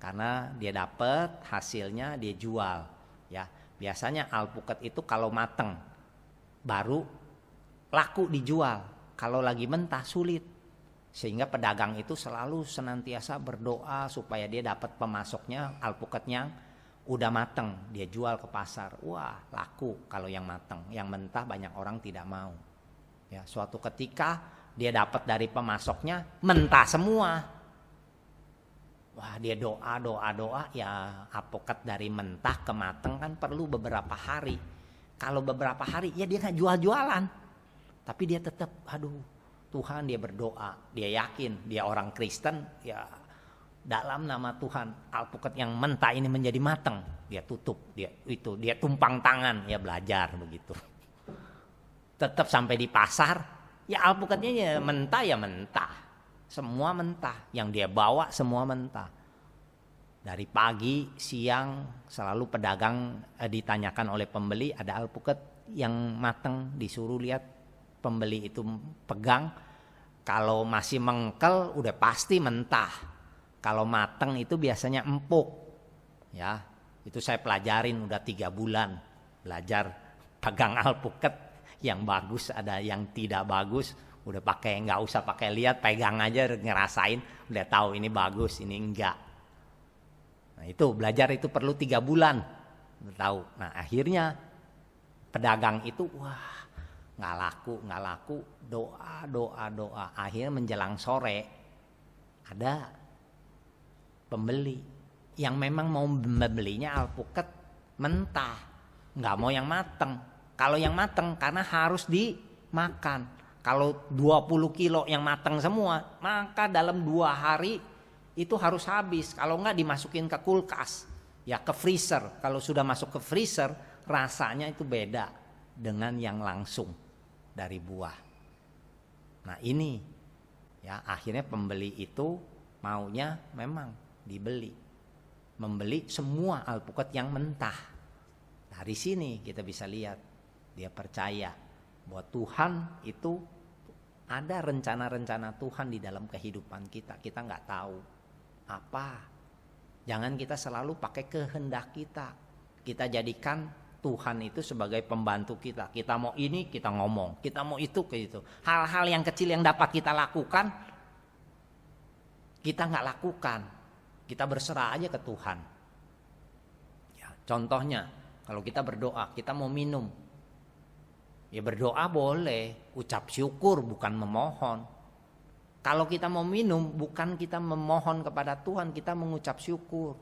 karena dia dapat hasilnya dia jual ya biasanya alpukat itu kalau mateng baru laku dijual kalau lagi mentah sulit sehingga pedagang itu selalu senantiasa berdoa supaya dia dapat pemasoknya alpukatnya udah mateng dia jual ke pasar wah laku kalau yang mateng yang mentah banyak orang tidak mau ya suatu ketika dia dapat dari pemasoknya mentah semua wah dia doa doa doa ya apokat dari mentah ke mateng kan perlu beberapa hari kalau beberapa hari ya dia nggak jual-jualan tapi dia tetap aduh Tuhan dia berdoa dia yakin dia orang Kristen ya dalam nama Tuhan alpukat yang mentah ini menjadi mateng dia tutup dia itu dia tumpang tangan ya belajar begitu tetap sampai di pasar ya alpukatnya ya mentah ya mentah semua mentah yang dia bawa semua mentah dari pagi siang selalu pedagang eh, ditanyakan oleh pembeli ada alpukat yang mateng disuruh lihat pembeli itu pegang kalau masih mengkel udah pasti mentah kalau mateng itu biasanya empuk ya itu saya pelajarin udah tiga bulan belajar pegang alpukat yang bagus ada yang tidak bagus udah pakai nggak usah pakai lihat pegang aja ngerasain udah tahu ini bagus ini enggak nah itu belajar itu perlu tiga bulan udah tahu nah akhirnya pedagang itu wah nggak laku nggak laku doa doa doa akhirnya menjelang sore ada pembeli yang memang mau membelinya alpukat mentah nggak mau yang mateng kalau yang mateng karena harus dimakan kalau 20 kilo yang matang semua, maka dalam dua hari itu harus habis. Kalau nggak dimasukin ke kulkas, ya ke freezer. Kalau sudah masuk ke freezer, rasanya itu beda dengan yang langsung dari buah. Nah ini, ya akhirnya pembeli itu maunya memang dibeli. Membeli semua alpukat yang mentah. Dari sini kita bisa lihat, dia percaya bahwa Tuhan itu ada rencana-rencana Tuhan di dalam kehidupan kita. Kita nggak tahu apa. Jangan kita selalu pakai kehendak kita. Kita jadikan Tuhan itu sebagai pembantu kita. Kita mau ini, kita ngomong. Kita mau itu, ke itu. Hal-hal yang kecil yang dapat kita lakukan, kita nggak lakukan. Kita berserah aja ke Tuhan. Ya, contohnya, kalau kita berdoa, kita mau minum, Ya berdoa boleh, ucap syukur bukan memohon. Kalau kita mau minum bukan kita memohon kepada Tuhan, kita mengucap syukur.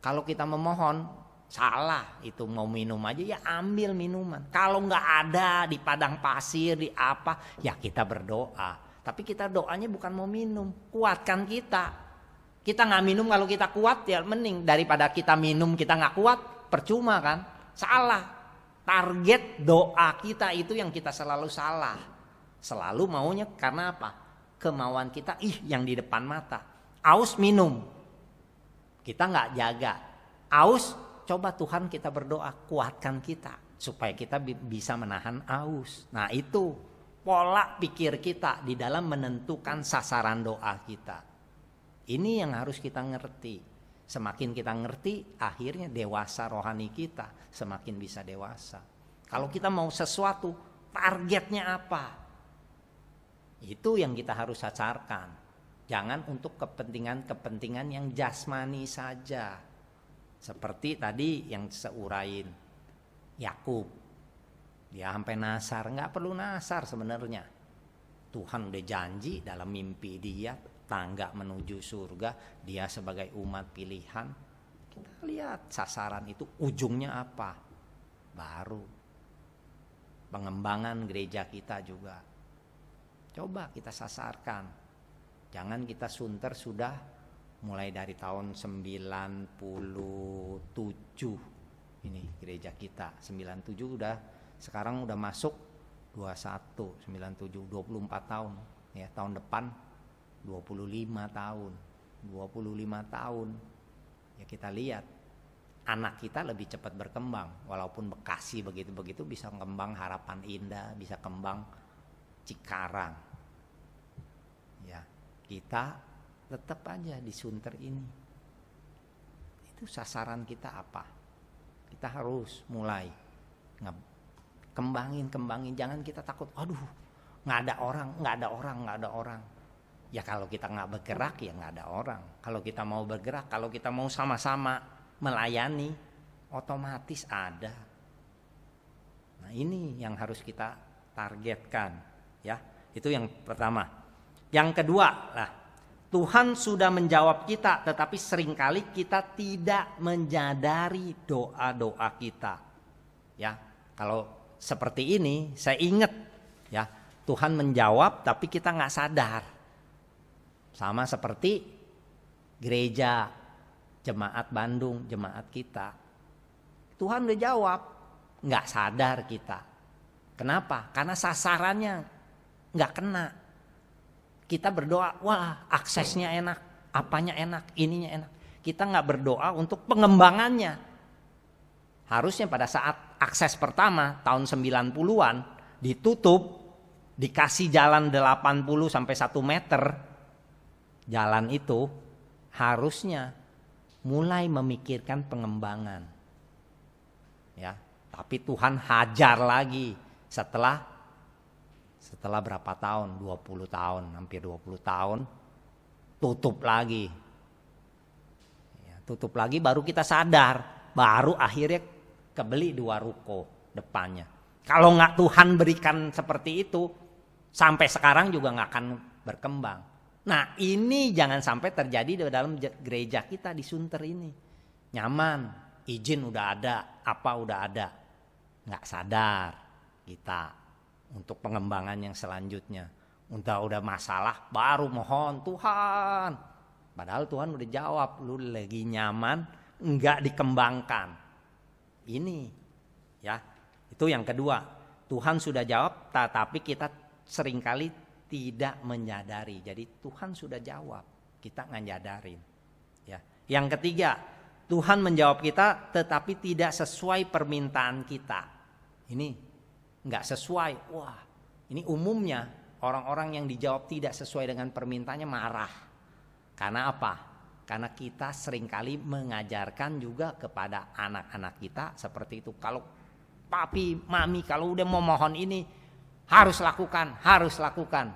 Kalau kita memohon salah itu mau minum aja ya ambil minuman. Kalau nggak ada di padang pasir di apa ya kita berdoa. Tapi kita doanya bukan mau minum, kuatkan kita. Kita nggak minum kalau kita kuat ya mending daripada kita minum kita nggak kuat percuma kan? Salah target doa kita itu yang kita selalu salah. Selalu maunya karena apa? Kemauan kita ih yang di depan mata. Aus minum. Kita nggak jaga. Aus coba Tuhan kita berdoa kuatkan kita supaya kita bisa menahan aus. Nah, itu pola pikir kita di dalam menentukan sasaran doa kita. Ini yang harus kita ngerti. Semakin kita ngerti, akhirnya dewasa rohani kita semakin bisa dewasa. Kalau kita mau sesuatu, targetnya apa? Itu yang kita harus sacarkan. Jangan untuk kepentingan-kepentingan yang jasmani saja. Seperti tadi yang seurain Yakub. Dia sampai nasar, nggak perlu nasar sebenarnya. Tuhan udah janji dalam mimpi dia tangga menuju surga, dia sebagai umat pilihan. Kita lihat sasaran itu ujungnya apa. Baru pengembangan gereja kita juga. Coba kita sasarkan. Jangan kita sunter sudah mulai dari tahun 97 ini gereja kita 97 udah sekarang udah masuk 21 97 24 tahun ya tahun depan 25 tahun 25 tahun ya kita lihat anak kita lebih cepat berkembang walaupun Bekasi begitu-begitu bisa kembang harapan indah bisa kembang Cikarang ya kita tetap aja di Sunter ini itu sasaran kita apa kita harus mulai kembangin kembangin jangan kita takut aduh nggak ada orang nggak ada orang nggak ada orang Ya kalau kita nggak bergerak ya nggak ada orang. Kalau kita mau bergerak, kalau kita mau sama-sama melayani, otomatis ada. Nah ini yang harus kita targetkan, ya. Itu yang pertama. Yang kedua lah, Tuhan sudah menjawab kita, tetapi seringkali kita tidak menyadari doa-doa kita. Ya, kalau seperti ini, saya ingat, ya Tuhan menjawab, tapi kita nggak sadar. Sama seperti gereja, jemaat Bandung, jemaat kita. Tuhan udah jawab, nggak sadar kita. Kenapa? Karena sasarannya nggak kena. Kita berdoa, wah aksesnya enak, apanya enak, ininya enak. Kita nggak berdoa untuk pengembangannya. Harusnya pada saat akses pertama tahun 90-an ditutup, dikasih jalan 80 sampai 1 meter, jalan itu harusnya mulai memikirkan pengembangan. Ya, tapi Tuhan hajar lagi setelah setelah berapa tahun? 20 tahun, hampir 20 tahun tutup lagi. Ya, tutup lagi baru kita sadar, baru akhirnya kebeli dua ruko depannya. Kalau nggak Tuhan berikan seperti itu, sampai sekarang juga nggak akan berkembang. Nah ini jangan sampai terjadi dalam gereja kita di Sunter ini. Nyaman, izin udah ada, apa udah ada. Nggak sadar kita untuk pengembangan yang selanjutnya. Udah udah masalah baru mohon Tuhan. Padahal Tuhan udah jawab, lu lagi nyaman, nggak dikembangkan. Ini ya, itu yang kedua. Tuhan sudah jawab, tetapi kita seringkali tidak menyadari. Jadi Tuhan sudah jawab, kita nyadarin. Ya. Yang ketiga, Tuhan menjawab kita tetapi tidak sesuai permintaan kita. Ini nggak sesuai. Wah, ini umumnya orang-orang yang dijawab tidak sesuai dengan permintaannya marah. Karena apa? Karena kita seringkali mengajarkan juga kepada anak-anak kita seperti itu. Kalau papi, mami, kalau udah mau mohon ini, harus lakukan, harus lakukan.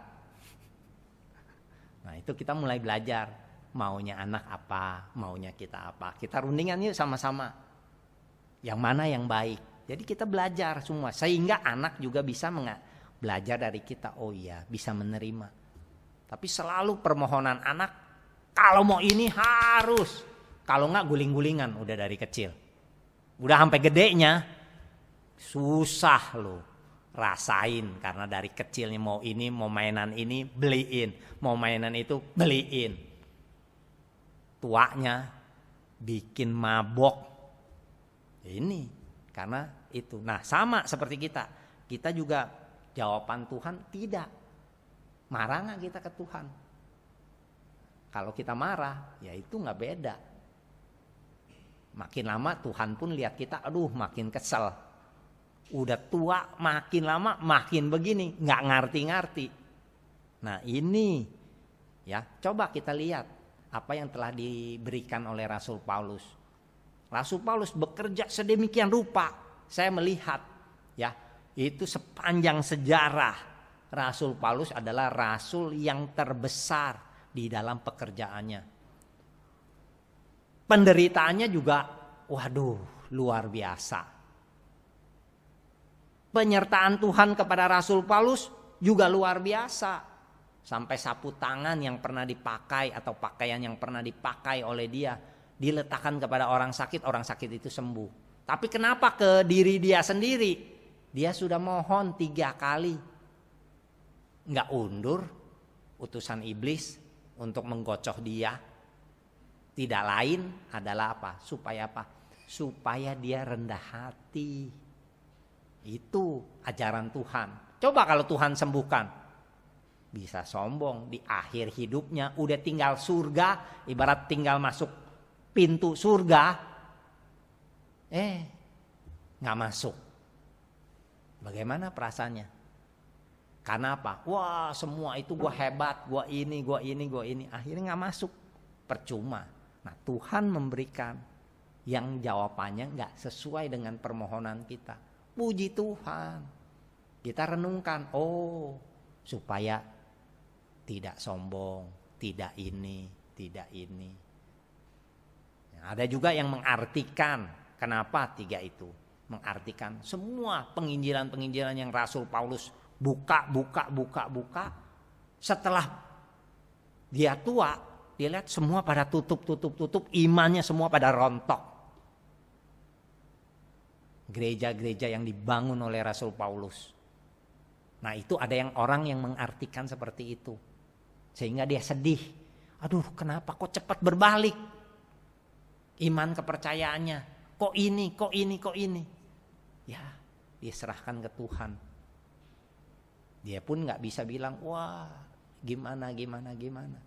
Nah itu kita mulai belajar maunya anak apa, maunya kita apa. Kita rundingan yuk sama-sama. Yang mana yang baik. Jadi kita belajar semua sehingga anak juga bisa belajar dari kita. Oh iya, bisa menerima. Tapi selalu permohonan anak kalau mau ini harus. Kalau nggak guling-gulingan udah dari kecil. Udah sampai gedenya susah loh rasain karena dari kecilnya mau ini mau mainan ini beliin mau mainan itu beliin tuanya bikin mabok ini karena itu nah sama seperti kita kita juga jawaban Tuhan tidak marah nggak kita ke Tuhan kalau kita marah ya itu nggak beda makin lama Tuhan pun lihat kita aduh makin kesel udah tua makin lama makin begini nggak ngerti-ngerti nah ini ya coba kita lihat apa yang telah diberikan oleh Rasul Paulus Rasul Paulus bekerja sedemikian rupa saya melihat ya itu sepanjang sejarah Rasul Paulus adalah rasul yang terbesar di dalam pekerjaannya penderitaannya juga waduh luar biasa penyertaan Tuhan kepada Rasul Paulus juga luar biasa. Sampai sapu tangan yang pernah dipakai atau pakaian yang pernah dipakai oleh dia diletakkan kepada orang sakit, orang sakit itu sembuh. Tapi kenapa ke diri dia sendiri? Dia sudah mohon tiga kali. Nggak undur utusan iblis untuk menggocoh dia. Tidak lain adalah apa? Supaya apa? Supaya dia rendah hati. Itu ajaran Tuhan. Coba kalau Tuhan sembuhkan, bisa sombong di akhir hidupnya udah tinggal surga ibarat tinggal masuk pintu surga eh nggak masuk bagaimana perasaannya karena apa wah semua itu gue hebat gue ini gue ini gue ini akhirnya nggak masuk percuma nah Tuhan memberikan yang jawabannya nggak sesuai dengan permohonan kita Puji Tuhan. Kita renungkan, oh, supaya tidak sombong, tidak ini, tidak ini. Ya, ada juga yang mengartikan kenapa tiga itu. Mengartikan semua penginjilan-penginjilan yang Rasul Paulus buka, buka, buka, buka. Setelah dia tua, dia lihat semua pada tutup, tutup, tutup, imannya semua pada rontok gereja-gereja yang dibangun oleh Rasul Paulus. Nah, itu ada yang orang yang mengartikan seperti itu. Sehingga dia sedih. Aduh, kenapa kok cepat berbalik? Iman kepercayaannya. Kok ini, kok ini, kok ini? Ya, dia serahkan ke Tuhan. Dia pun gak bisa bilang, wah gimana, gimana, gimana.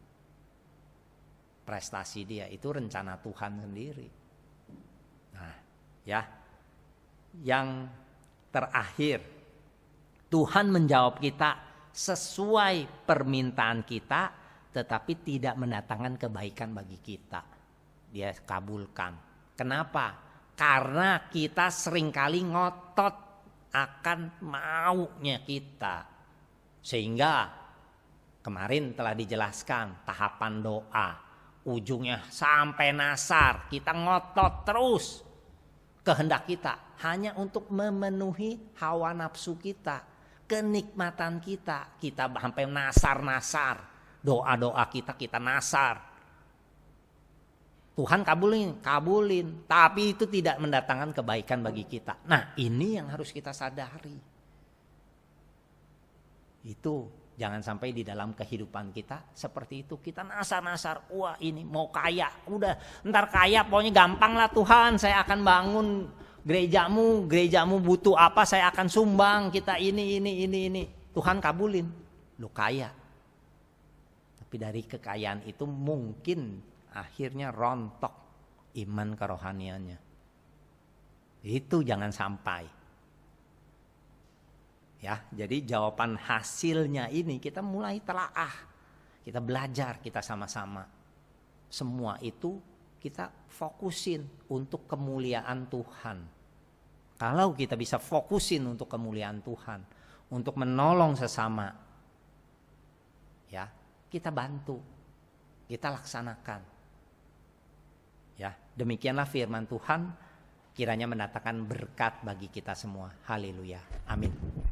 Prestasi dia itu rencana Tuhan sendiri. Nah, ya yang terakhir. Tuhan menjawab kita sesuai permintaan kita tetapi tidak mendatangkan kebaikan bagi kita. Dia kabulkan. Kenapa? Karena kita seringkali ngotot akan maunya kita. Sehingga kemarin telah dijelaskan tahapan doa. Ujungnya sampai nasar. Kita ngotot terus kehendak kita, hanya untuk memenuhi hawa nafsu kita, kenikmatan kita. Kita sampai nasar-nasar, doa-doa kita kita nasar. Tuhan kabulin, kabulin, tapi itu tidak mendatangkan kebaikan bagi kita. Nah, ini yang harus kita sadari. Itu Jangan sampai di dalam kehidupan kita seperti itu. Kita nasar-nasar, wah ini mau kaya, udah ntar kaya pokoknya gampang lah Tuhan. Saya akan bangun gerejamu, gerejamu butuh apa saya akan sumbang kita ini, ini, ini, ini. Tuhan kabulin, lu kaya. Tapi dari kekayaan itu mungkin akhirnya rontok iman kerohaniannya. Itu jangan sampai. Ya, jadi jawaban hasilnya ini kita mulai telaah. Kita belajar kita sama-sama. Semua itu kita fokusin untuk kemuliaan Tuhan. Kalau kita bisa fokusin untuk kemuliaan Tuhan, untuk menolong sesama. Ya, kita bantu. Kita laksanakan. Ya, demikianlah firman Tuhan kiranya mendatangkan berkat bagi kita semua. Haleluya. Amin.